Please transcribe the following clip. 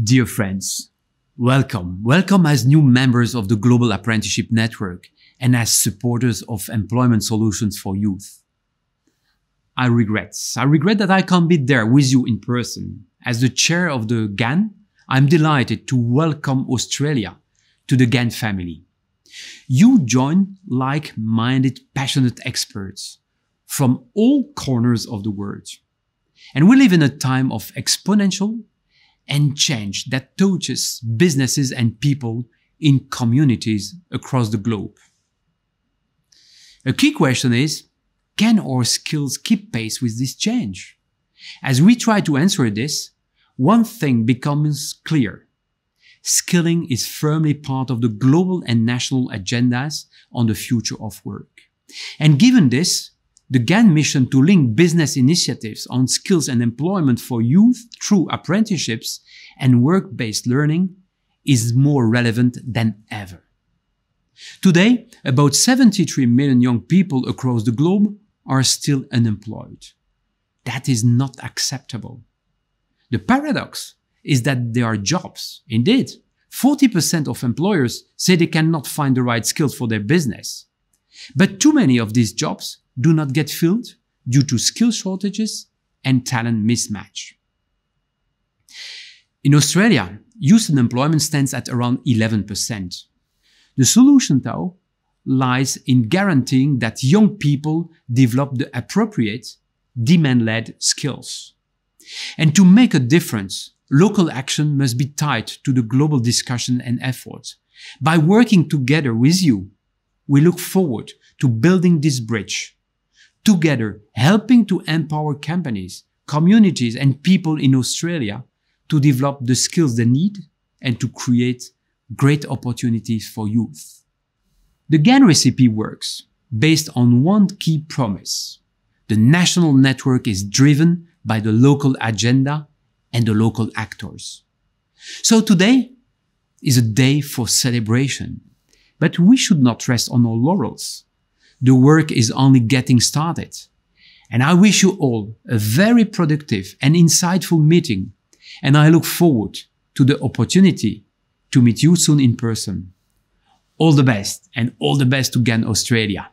Dear friends, welcome. Welcome as new members of the Global Apprenticeship Network and as supporters of employment solutions for youth. I regret. I regret that I can't be there with you in person. As the chair of the GAN, I'm delighted to welcome Australia to the GAN family. You join like-minded, passionate experts from all corners of the world. And we live in a time of exponential and change that touches businesses and people in communities across the globe. A key question is, can our skills keep pace with this change? As we try to answer this, one thing becomes clear. Skilling is firmly part of the global and national agendas on the future of work. And given this, the GAN mission to link business initiatives on skills and employment for youth through apprenticeships and work-based learning is more relevant than ever. Today, about 73 million young people across the globe are still unemployed. That is not acceptable. The paradox is that there are jobs. Indeed, 40% of employers say they cannot find the right skills for their business. But too many of these jobs do not get filled due to skill shortages and talent mismatch. In Australia, youth unemployment stands at around 11%. The solution, though, lies in guaranteeing that young people develop the appropriate, demand led skills. And to make a difference, local action must be tied to the global discussion and effort. By working together with you, we look forward to building this bridge together, helping to empower companies, communities, and people in Australia to develop the skills they need and to create great opportunities for youth. The GAN recipe works based on one key promise. The national network is driven by the local agenda and the local actors. So today is a day for celebration, but we should not rest on our laurels the work is only getting started. And I wish you all a very productive and insightful meeting. And I look forward to the opportunity to meet you soon in person. All the best and all the best to GAN Australia.